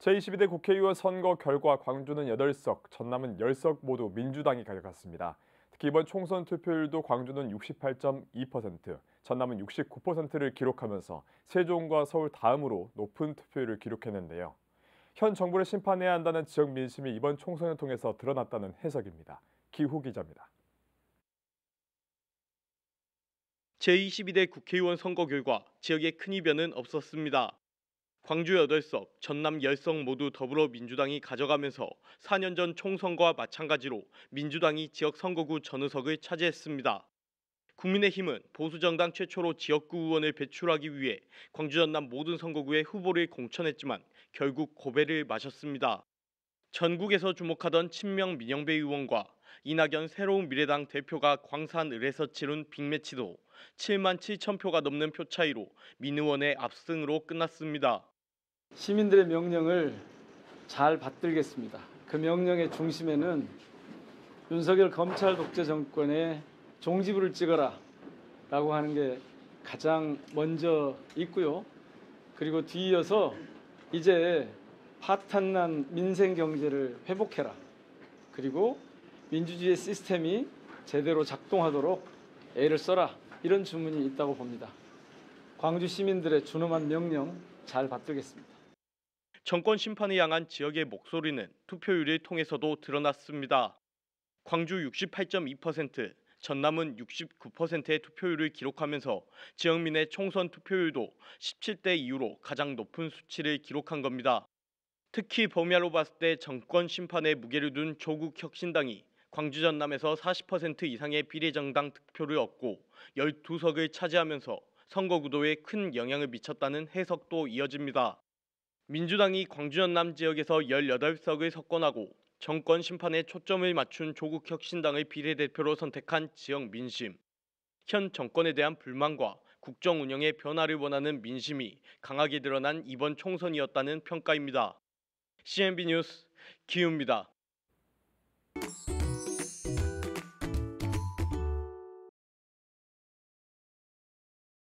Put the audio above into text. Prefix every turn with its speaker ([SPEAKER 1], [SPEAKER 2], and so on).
[SPEAKER 1] 제22대 국회의원 선거 결과 광주는 8석, 전남은 10석 모두 민주당이 가져갔습니다. 특히 이번 총선 투표율도 광주는 68.2%, 전남은 69%를 기록하면서 세종과 서울 다음으로 높은 투표율을 기록했는데요. 현 정부를 심판해야 한다는 지역 민심이 이번 총선을 통해서 드러났다는 해석입니다. 기후 기자입니다. 제22대 국회의원 선거
[SPEAKER 2] 결과 지역에 큰 이변은 없었습니다. 광주 8석, 전남 10석 모두 더불어민주당이 가져가면서 4년 전 총선거와 마찬가지로 민주당이 지역 선거구 전의석을 차지했습니다. 국민의힘은 보수정당 최초로 지역구 의원을 배출하기 위해 광주 전남 모든 선거구에 후보를 공천했지만 결국 고배를 마셨습니다. 전국에서 주목하던 친명 민영배 의원과 이낙연 새로운 미래당 대표가 광산 을에서 치룬 빅매치도 7만 7천 표가 넘는 표 차이로 민 의원의
[SPEAKER 3] 압승으로 끝났습니다. 시민들의 명령을 잘 받들겠습니다. 그 명령의 중심에는 윤석열 검찰 독재 정권의 종지부를 찍어라 라고 하는 게 가장 먼저 있고요. 그리고 뒤이어서 이제 파탄난 민생 경제를 회복해라. 그리고 민주주의 시스템이 제대로 작동하도록 애를 써라 이런 주문이 있다고 봅니다. 광주 시민들의 준엄한 명령 잘 받들겠습니다. 정권 심판을
[SPEAKER 2] 향한 지역의 목소리는 투표율을 통해서도 드러났습니다. 광주 68.2%, 전남은 69%의 투표율을 기록하면서 지역민의 총선 투표율도 17대 이후로 가장 높은 수치를 기록한 겁니다. 특히 범야로 봤을 때 정권 심판에 무게를 둔 조국 혁신당이 광주 전남에서 40% 이상의 비례정당 득표를 얻고 12석을 차지하면서 선거 구도에 큰 영향을 미쳤다는 해석도 이어집니다. 민주당이 광주 전남 지역에서 18석을 석권하고 정권 심판에 초점을 맞춘 조국 혁신당을 비례대표로 선택한 지역 민심. 현 정권에 대한 불만과 국정 운영의 변화를 원하는 민심이 강하게 드러난 이번 총선이었다는 평가입니다. CNB 뉴스 기우입니다.